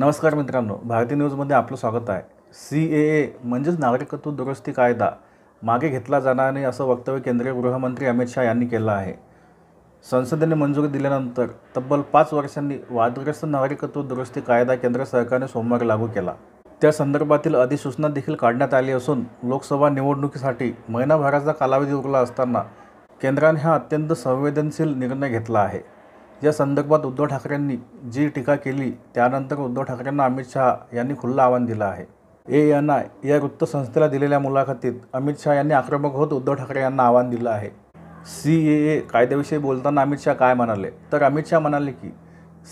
नमस्कार मित्रांनो भारतीय न्यूजमध्ये आपलं स्वागत आहे सी ए ए म्हणजेच नागरिकत्व दुरुस्ती कायदा मागे घेतला जाणार नाही असं वक्तव्य केंद्रीय गृहमंत्री अमित शहा यांनी केलं आहे संसदेने मंजुरी दिल्यानंतर तब्बल पाच वर्षांनी वादग्रस्त नागरिकत्व दुरुस्ती कायदा केंद्र सरकारने सोमवारी लागू केला त्या संदर्भातील अधिसूचना देखील काढण्यात आली असून लोकसभा निवडणुकीसाठी महिनाभराचा कालावधी उरला असताना केंद्राने हा अत्यंत संवेदनशील निर्णय घेतला आहे या संदर्भात उद्धव ठाकरेंनी जी टीका केली त्यानंतर उद्धव ठाकरेंना अमित शहा यांनी खुलं आव्हान दिलं आहे ए एन आय या वृत्तसंस्थेला दिलेल्या मुलाखतीत अमित शहा यांनी आक्रमक होत उद्धव ठाकरे यांना आव्हान दिलं आहे सी ए ए कायद्याविषयी बोलताना अमित शहा काय म्हणाले तर अमित शहा म्हणाले की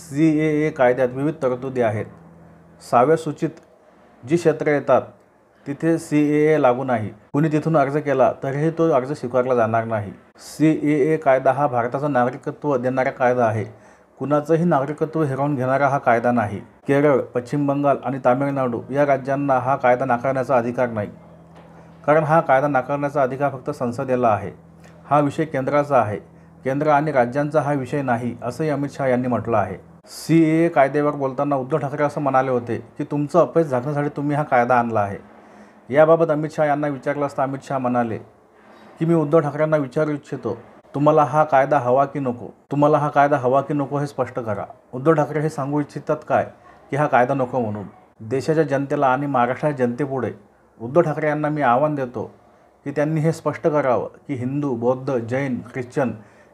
सी ए ए कायद्यात विविध तरतुदी आहेत सहाव्या सूचित जी क्षेत्र येतात तिथे सी ए ए लागू नाही कुणी तिथून अर्ज केला तरीही तो अर्ज स्वीकारला जाणार नाही सी ए ए कायदा हा भारताचा नागरिकत्व देणारा कायदा आहे कुणाचंही नागरिकत्व हिरावून घेणारा हा कायदा नाही केरळ पश्चिम बंगाल आणि तामिळनाडू या राज्यांना हा कायदा नाकारण्याचा अधिकार नाही कारण हा कायदा नाकारण्याचा अधिकार फक्त संसदेला आहे हा विषय केंद्राचा आहे केंद्र आणि राज्यांचा हा विषय नाही असंही अमित शहा यांनी म्हटलं आहे सी ए कायद्यावर बोलताना उद्धव ठाकरे असं म्हणाले होते की तुमचं अपयश झाकण्यासाठी तुम्ही हा कायदा आणला आहे याबाबत अमित शहा यांना विचारलं असता अमित शहा म्हणाले की मी उद्धव ठाकरेंना विचारू इच्छितो तुम्हाला हा कायदा हवा की नको तुम्हाला हा कायदा हवा की नको हे स्पष्ट करा उद्धव ठाकरे हे सांगू इच्छितात काय की हा कायदा नको म्हणून देशाच्या जनतेला आणि महाराष्ट्राच्या जनतेपुढे उद्धव ठाकरे यांना मी आव्हान देतो की त्यांनी हे स्पष्ट करावं की हिंदू बौद्ध जैन ख्रिश्चन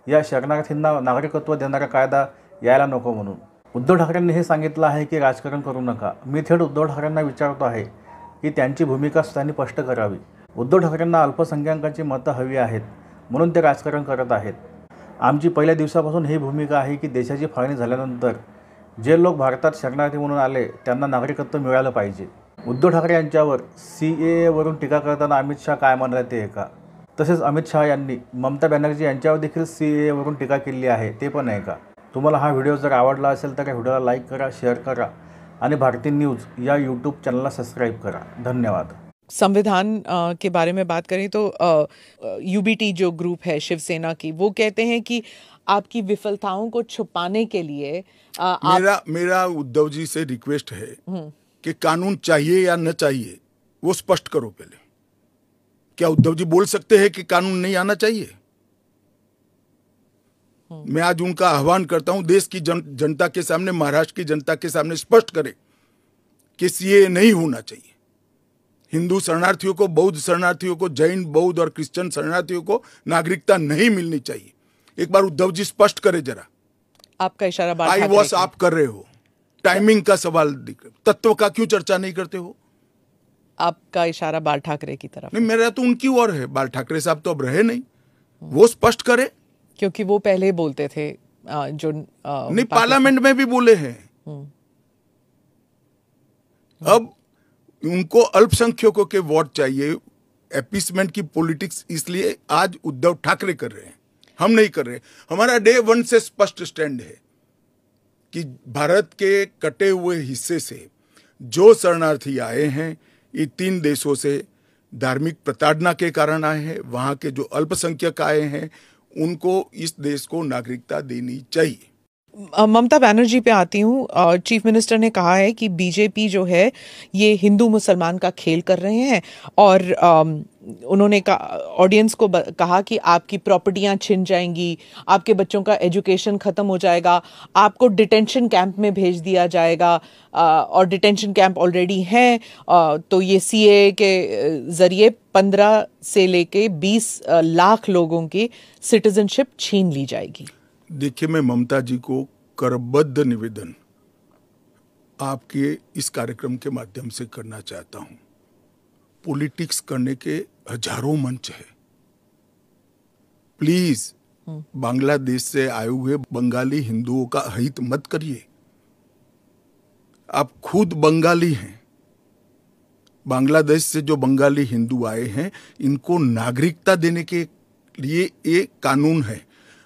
या शरणार्थींना नागरिकत्व देणारा कायदा यायला नको म्हणून उद्धव ठाकरेंनी हे सांगितलं आहे की राजकारण करू नका मी थेट उद्धव ठाकरेंना विचारतो आहे की त्यांची भूमिका त्यांनी स्पष्ट करावी उद्धव ठाकरेंना अल्पसंख्याकांची मतं हवी आहेत म्हणून ते राजकारण करत आहेत आमची पहिल्या दिवसापासून ही भूमिका आहे की देशाची फाळणी झाल्यानंतर जे लोक भारतात शरणार्थी म्हणून आले त्यांना नागरिकत्व मिळालं पाहिजे उद्धव ठाकरे यांच्यावर सी ए एवरून टीका करताना अमित शहा काय म्हणाले ते एका तसेच अमित शहा यांनी ममता बॅनर्जी यांच्यावर देखील सी ए एवरून टीका केली आहे ते पण आहे का तुम्हाला हा व्हिडिओ जर आवडला असेल तर या व्हिडिओला लाईक करा शेअर करा आणि भारती न्यूज या यूट्यूब चॅनलला सबस्क्राईब करा धन्यवाद संविधान के बारे में बात करें तो यूबीटी जो ग्रुप है शिवसेना की वो कहते हैं कि आपकी विफलताओं को छुपाने के लिए आ, आप... मेरा मेरा उद्धव जी से रिक्वेस्ट है हम्म। कि कानून चाहिए या न चाहिए वो स्पष्ट करो पहले क्या उद्धव जी बोल सकते हैं कि कानून नहीं आना चाहिए हम्म। मैं आज उनका आह्वान करता हूं देश की जन, जनता के सामने महाराष्ट्र की जनता के सामने स्पष्ट करें कि सीए नहीं होना चाहिए हिंदू शरणार्थियों को बौद्ध शरणार्थियों को जैन बौद्ध और क्रिश्चियन शरणार्थियों को नागरिकता नहीं मिलनी चाहिए एक बार उद्धव जी स्पष्ट करे जरा आपका इशारा आई वॉश आप कर रहे हो टाइमिंग का सवाल तत्व का क्यों चर्चा नहीं करते हो आपका इशारा बाल ठाकरे की तरफ नहीं मेरा तो उनकी और है बाल ठाकरे साहब तो अब रहे नहीं वो स्पष्ट करे क्योंकि वो पहले बोलते थे जो नहीं पार्लियामेंट में भी बोले हैं हम्म। अब उनको अल्पसंख्यकों के वोट चाहिए एपीसमेंट की पॉलिटिक्स इसलिए आज उद्धव ठाकरे कर रहे हैं हम नहीं कर रहे हमारा डे वन से स्पष्ट स्टैंड है कि भारत के कटे हुए हिस्से से जो शरणार्थी आए हैं ये तीन देशों से धार्मिक प्रताड़ना के कारण आए हैं वहाँ के जो अल्पसंख्यक आए हैं उनको इस देश को नागरिकता देनी चाहिए ममता बनर्जी पे आती हूँ चीफ मिनिस्टर ने कहा है कि बीजेपी जो है ये हिंदू मुसलमान का खेल कर रहे हैं और उन्होंने कहा ऑडियंस को कहा कि आपकी प्रॉपर्टियाँ छिन जाएंगी आपके बच्चों का एजुकेशन ख़त्म हो जाएगा आपको डिटेंशन कैंप में भेज दिया जाएगा और डिटेंशन कैंप ऑलरेडी हैं तो ये सी के ज़रिए पंद्रह से लेके बीस लाख लोगों की सिटीजनशिप छीन ली जाएगी देखिए मैं ममता जी को करबद्ध निवेदन आपके इस कार्यक्रम के माध्यम से करना चाहता हूं पॉलिटिक्स करने के हजारों मंच है प्लीज हम्म। बांग्लादेश से आए हुए बंगाली हिंदुओं का हित मत करिए आप खुद बंगाली हैं बांग्लादेश से जो बंगाली हिंदू आए हैं इनको नागरिकता देने के लिए एक कानून है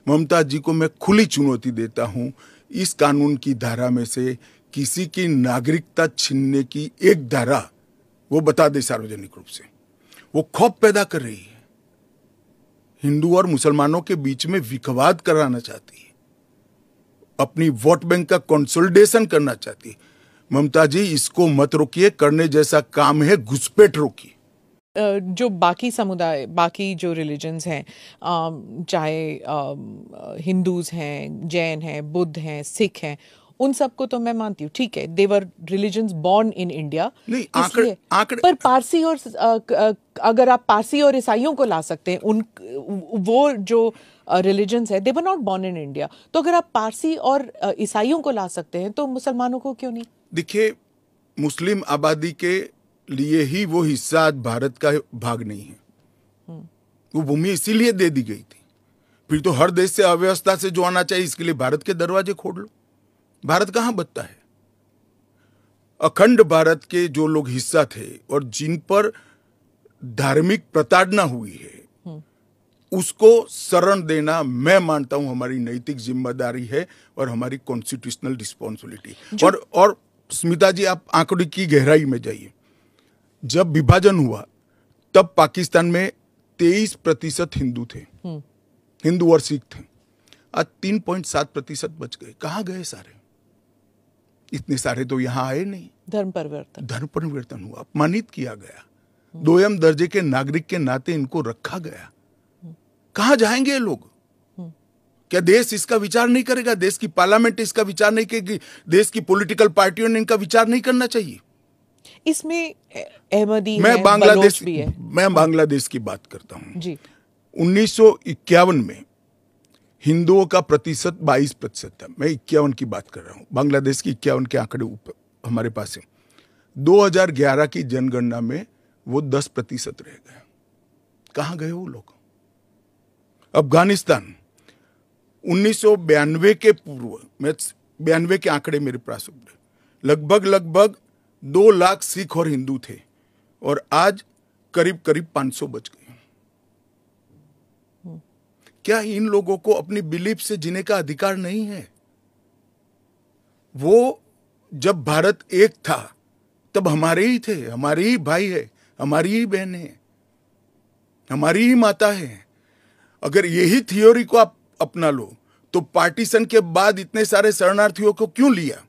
ममता जी को मैं खुली चुनौती देता हूं इस कानून की धारा में से किसी की नागरिकता छीनने की एक धारा वो बता दे सार्वजनिक रूप से वो खौफ पैदा कर रही है हिंदू और मुसलमानों के बीच में विखवाद कराना चाहती है अपनी वोट बैंक का कंसोलिडेशन करना चाहती है ममता जी इसको मत रोकिए करने जैसा काम है घुसपैठ रोकिए जो बाकी समुदाय बाकी जो रिलीजन्स हैं चाहे हिंदूज़ हैं जैन हैं बुद्ध हैं सिख हैं उन सबको तो मैं मानती हूँ ठीक है they're religion born in India पर पारसी और अगर आप पारसी और ईसाइयों को ला सकते हैं उन वो जो रिलीजन्स है they're not born in India तो अगर आप पारसी और ईसाइयों को ला सकते हैं तो मुसलमानों को क्यों नहीं देखिए मुस्लिम आबादी के लिए ही वो हिस्सा आज भारत का भाग नहीं है वो भूमि इसीलिए दे दी गई थी फिर तो हर देश से अव्यवस्था से जो आना चाहिए इसके लिए भारत के दरवाजे खोल लो भारत कहां बचता है अखंड भारत के जो लोग हिस्सा थे और जिन पर धार्मिक प्रताड़ना हुई है उसको शरण देना मैं मानता हूं हमारी नैतिक जिम्मेदारी है और हमारी कॉन्स्टिट्यूशनल रिस्पॉन्सिबिलिटी और और स्मिता जी आप आंकड़े की गहराई में जाइए जब विभाजन हुआ तब पाकिस्तान में तेईस प्रतिशत हिंदू थे हम्म। हिंदू और सिख थे आज तीन पॉइंट सात प्रतिशत बच गए कहा गए सारे इतने सारे तो यहाँ आए नहीं धर्म परिवर्तन धर्म परिवर्तन हुआ अपमानित किया गया दोयम दर्जे के नागरिक के नाते इनको रखा गया हम्म। कहा जाएंगे लोग हम्म। क्या देश इसका विचार नहीं करेगा देश की पार्लियामेंट इसका विचार नहीं करेगी देश की पॉलिटिकल पार्टियों ने इनका विचार नहीं करना चाहिए इसमें अहमदी मैं बांग्लादेश भी है मैं बांग्लादेश की बात करता हूँ जी उन्नीस में हिंदुओं का प्रतिशत 22 प्रतिशत था मैं इक्यावन की बात कर रहा हूँ बांग्लादेश की इक्यावन के आंकड़े ऊपर हमारे पास है 2011 की जनगणना में वो 10 प्रतिशत रह गए कहाँ गए वो लोग अफगानिस्तान उन्नीस के पूर्व मैं बयानवे के आंकड़े मेरे पास लगभग लगभग दो लाख सिख और हिंदू थे और आज करीब करीब 500 बच गए क्या इन लोगों को अपनी बिलीफ से जीने का अधिकार नहीं है वो जब भारत एक था तब हमारे ही थे हमारे ही भाई है हमारी ही बहन है हमारी ही माता है अगर यही थियोरी को आप अपना लो तो पार्टीशन के बाद इतने सारे शरणार्थियों को क्यों लिया